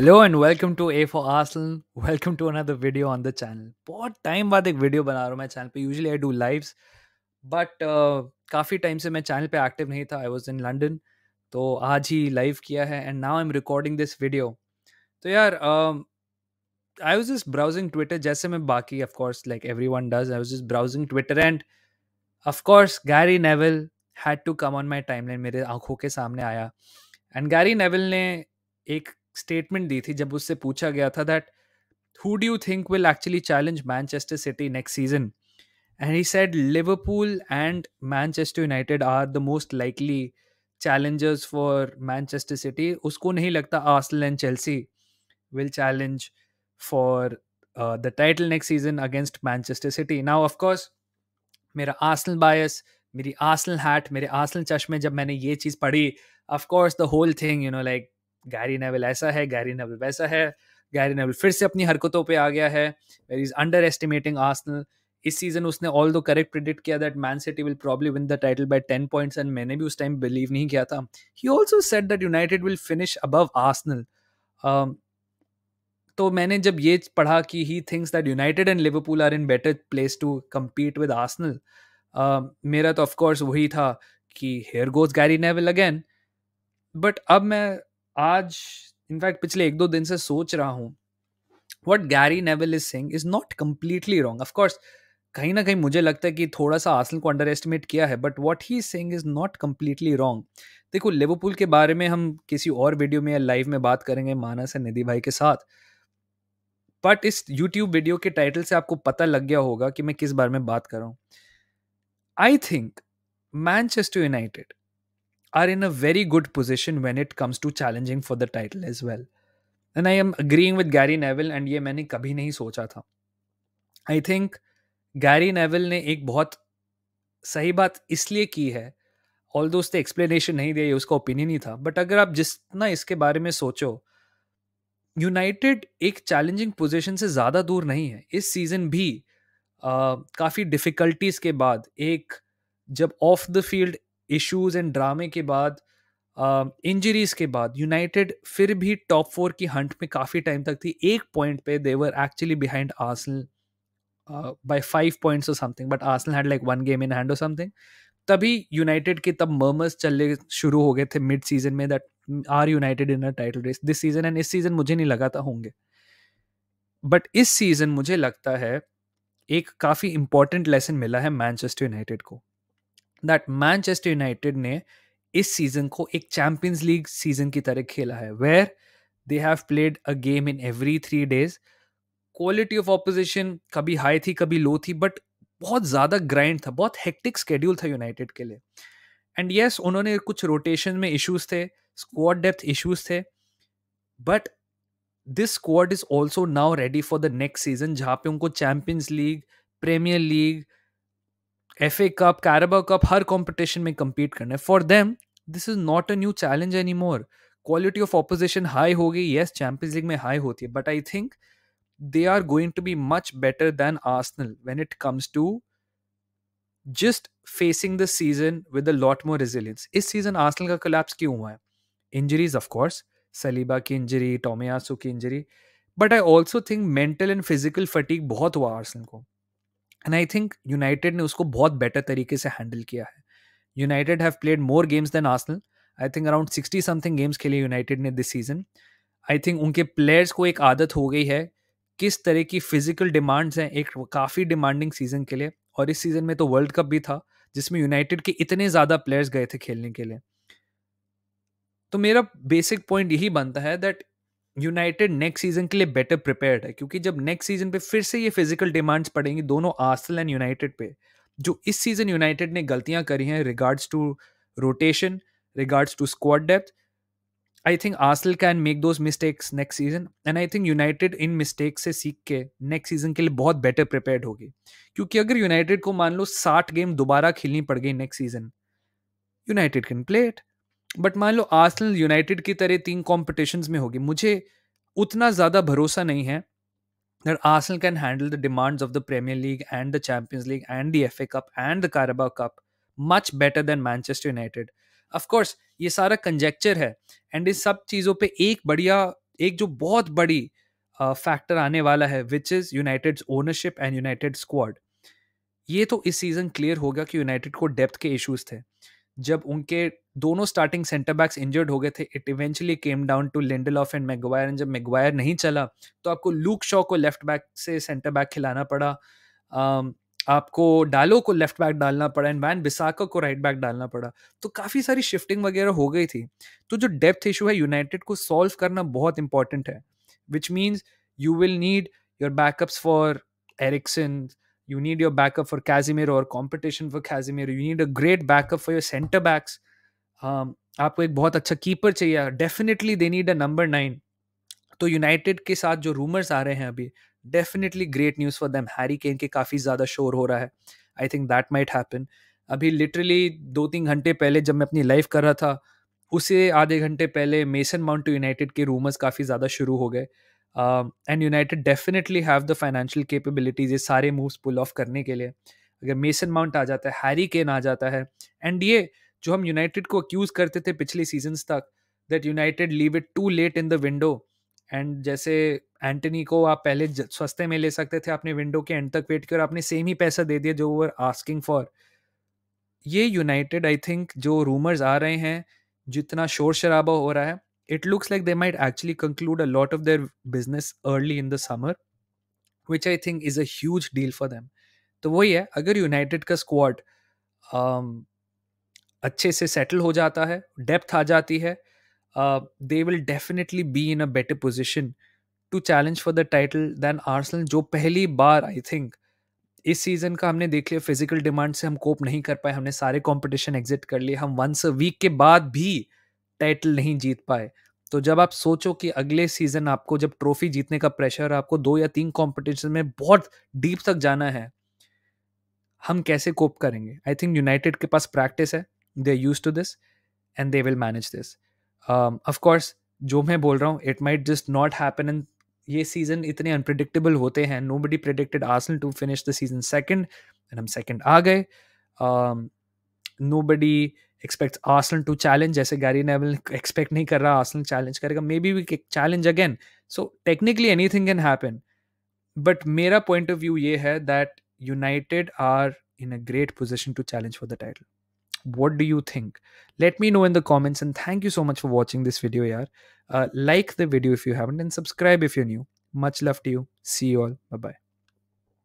Hello and welcome to A for Arsenal welcome to another video on the channel बहुत time बाद एक वीडियो बना रहा हूँ मैं चैनल पे usually I do lives but काफ़ी टाइम से मैं चैनल पे एक्टिव नहीं था आई वाज इन लंदन तो आज ही लाइव किया है and now I am recording this video तो यार I was just browsing Twitter जैसे मैं बाकी of course like everyone does I was just browsing Twitter and of course Gary Neville had to come on my time मेरे आंखों के सामने आया एंड गैरी नेवल ने एक स्टेटमेंट दी थी जब उससे पूछा गया था that who do you think will actually challenge Manchester City next season and he said Liverpool and Manchester United are the most likely challengers for Manchester City उसको नहीं लगता Arsenal and Chelsea will challenge for the title next season against Manchester City now of course मेरा Arsenal बायस मेरी आसल hat मेरे आसल चश्मे जब मैंने ये चीज़ पढ़ी of course the whole thing you know like Gary Neville ऐसा है गैरी नेवल वैसा है गैरी नेवल फिर से अपनी हरकतों पे आ गया है where is underestimating Arsenal इस सीजन उसने ऑल दो करेक्ट प्रिडिक्ट किया that Man City will probably win the title by ten points and मैंने भी उस टाइम बिलीव नहीं किया था he also said that United will finish above Arsenal तो मैंने जब ये पढ़ा कि he thinks that United and Liverpool are in better place to compete with Arsenal मेरा तो ऑफकोर्स वही था कि here goes Gary Neville again but अब मैं आज इनफैक्ट पिछले एक दो दिन से सोच रहा हूँ what Gary Neville is saying is not completely wrong of course कहीं ना कहीं मुझे लगता है कि थोड़ा सा आसन को अंडर एस्टिमेट किया है but what he saying is not completely wrong देखो लिवरपूल के बारे में हम किसी और वीडियो में या लाइव में बात करेंगे मानस और निधि भाई के साथ बट इस यूट्यूब वीडियो के टाइटल से आपको पता लग गया होगा कि मैं किस बारे में बात कर रहा हूँ I think Manchester United are in a very good position when it comes to challenging for the title as well. And I am agreeing with Gary Neville and ये मैंने कभी नहीं सोचा था आई थिंक गैरी नेवल ने एक बहुत सही बात इसलिए की है ऑल दो उसने एक्सप्लेनेशन नहीं दिया ये उसका ओपिनियन ही था बट अगर आप जितना इसके बारे में सोचो यूनाइटेड एक चैलेंजिंग पोजीशन से ज़्यादा दूर नहीं है इस सीज़न भी काफ़ी डिफ़िकल्टीज़ के बाद एक जब off the field issues and ड्रामे के बाद इंजरीज um, uh, के बाद यूनाइटेड फिर भी टॉप फोर की हंट में काफ़ी टाइम तक थी एक पॉइंट पे they were actually behind Arsenal by five points और something but Arsenal had like one game in hand और समथिंग तभी यूनाइटेड के तब मर्मर्स चलने शुरू हो गए थे मिड सीजन में that are United in a title race this season and इस सीजन मुझे नहीं लगा था होंगे बट इस सीजन मुझे लगता है एक काफ़ी इंपॉर्टेंट लेसन मिला है मैनचेस्टर यूनाइटेड को दैट मैनचेस्टर यूनाइटेड ने इस सीजन को एक चैंपियंस लीग सीजन की तरह खेला है where they have played a game in every three days quality of opposition कभी हाई थी कभी लो थी बट बहुत ज़्यादा ग्राइंड था बहुत हेक्टिक स्केड्यूल था यूनाइटेड के लिए एंड येस yes, उन्होंने कुछ रोटेशन में इशूज थे स्क्वाड डेप्थ इशूज थे but this squad is also now ready for the next season जहाँ पे उनको Champions League Premier League F A cup Carabao cup हर कॉम्पिटिशन में कम्पीट करना है for them this is not a new challenge any more quality of opposition high होगी yes Champions League में high होती है but I think they are going to be much better then Arsenal when it comes to just facing the season with a lot more resilience इस season Arsenal का collapse क्यों हुआ है injuries of course Saliba की injury Tomiyasu की injury but I also think mental and physical fatigue बहुत हुआ Arsenal को एंड आई थिंक यूनाइटेड ने उसको बहुत बेटर तरीके से हैंडल किया है United have played more games than Arsenal I think around sixty something games खेले यूनाइटेड ने दिस सीजन आई थिंक उनके प्लेयर्स को एक आदत हो गई है किस तरह की फिजिकल डिमांड्स हैं एक काफ़ी डिमांडिंग सीजन के लिए और इस सीजन में तो वर्ल्ड कप भी था जिसमें यूनाइटेड के इतने ज़्यादा प्लेयर्स गए थे खेलने के लिए तो मेरा बेसिक पॉइंट यही बनता है दैट यूनाइटेड नेक्स्ट सीजन के लिए बेटर प्रिपेयर्ड है क्योंकि जब नेक्स्ट सीजन पे फिर से ये फिजिकल डिमांड्स पड़ेंगी दोनों आसल एंड यूनाइटेड पे जो इस सीजन यूनाइटेड ने गलतियां करी हैं regards to rotation regards to squad depth I think Arsenal can make those mistakes next season and I think United इन मिस्टेक्स से सीख के नेक्स्ट सीजन के लिए बहुत बेटर प्रिपेयर्ड होगी क्योंकि अगर यूनाइटेड को मान लो साठ गेम दोबारा खेलनी पड़ गई next season United can play it but मान लो आर्सनल यूनाइटेड की तरह तीन कॉम्पिटिशन्स में होगी मुझे उतना ज़्यादा भरोसा नहीं है that Arsenal can handle the demands of the Premier League and the Champions League and the F A cup and the Cup cup much better Manchester Manchester United of course ये सारा कंजेक्चर है एंड इस सब चीज़ों पर एक बढ़िया एक जो बहुत बड़ी फैक्टर uh, आने वाला है which is United ownership and United squad ये तो इस सीज़न क्लियर हो गया कि यूनाइटेड को डेप्थ के इश्यूज थे जब उनके दोनों स्टार्टिंग सेंटर बैक्स इंजर्ड हो गए थे it eventually came down to Lindelof and Maguire and जब मेगवायर नहीं चला तो आपको लूक शॉ को लेफ्ट बैक से सेंटर बैक खिलाना पड़ा आपको डालो को लेफ्ट बैक डालना पड़ा एंड वैन बिसाको को राइट बैक डालना पड़ा तो काफ़ी सारी शिफ्टिंग वगैरह हो गई थी तो जो डेप्थ इशू है यूनाइटेड को सॉल्व करना बहुत इंपॉर्टेंट है which means you will need your backups for Eriksen You need your backup for Casemiro or competition for Casemiro. You need a great backup for your center backs. Um, आपको एक बहुत अच्छा keeper चाहिए definitely they need a number nine तो United के साथ जो rumours आ रहे हैं अभी definitely great news for them Harry Kane के काफ़ी ज़्यादा शोर हो रहा है I think that might happen अभी लिटरली दो तीन घंटे पहले जब मैं अपनी लाइफ कर रहा था उसे आधे घंटे पहले मेसन माउंट टू यूनाइटेड के रूमर्स काफ़ी ज़्यादा शुरू हो गए and United definitely have the financial capabilities ये सारे मूव्स पुल ऑफ करने के लिए अगर मेसन माउंट आ जाता है हैरी केन आ जाता है एंड ये जो हम यूनाइटेड को अक्यूज़ करते थे पिछले सीजन्स तक that United leave it to late in the window and जैसे एंटनी को आप पहले सस्ते में ले सकते थे आपने विंडो के एंड तक वेट किया और आपने सेम ही पैसा दे दिया जो वो आस्किंग फॉर ये यूनाइटेड आई थिंक जो रूमर्स आ रहे हैं जितना शोर शराबा हो रहा है it looks like they might actually conclude a lot of their business early in the summer which i think is a huge deal for them तो वही है अगर यूनाइटेड का स्क्वाड um, अच्छे से सेटल हो जाता है डेप्थ आ जाती है they will definitely be in a better position to challenge for the title than Arsenal जो पहली बार आई थिंक इस सीज़न का हमने देख लिया फिजिकल डिमांड से हम कोप नहीं कर पाए हमने सारे कंपटीशन एग्जिट कर लिए हम वंस अ वीक के बाद भी टाइटल नहीं जीत पाए तो जब आप सोचो कि अगले सीजन आपको जब ट्रॉफी जीतने का प्रेशर आपको दो या तीन कॉम्पिटिशन में बहुत डीप तक जाना है हम कैसे कोप करेंगे आई थिंक यूनाइटेड के पास प्रैक्टिस है they use to this and they will manage this of course जो मैं बोल रहा हूँ it might just not happen in ये सीजन इतने अनप्रिडिक्टेबल होते हैं nobody predicted Arsenal to finish the season second and हम सेकेंड आ गए no um, body expects Arsenal to challenge. जैसे Gary Neville expect नहीं कर रहा Arsenal challenge करेगा. Maybe we challenge again. So technically anything can happen. But मेरा point of view ये है that United are in a great position to challenge for the title. What do you think? Let me know in the comments and thank you so much for watching this video, yaar. Uh, like the video if you haven't and subscribe if you're new. Much love to you. See you all. Bye bye.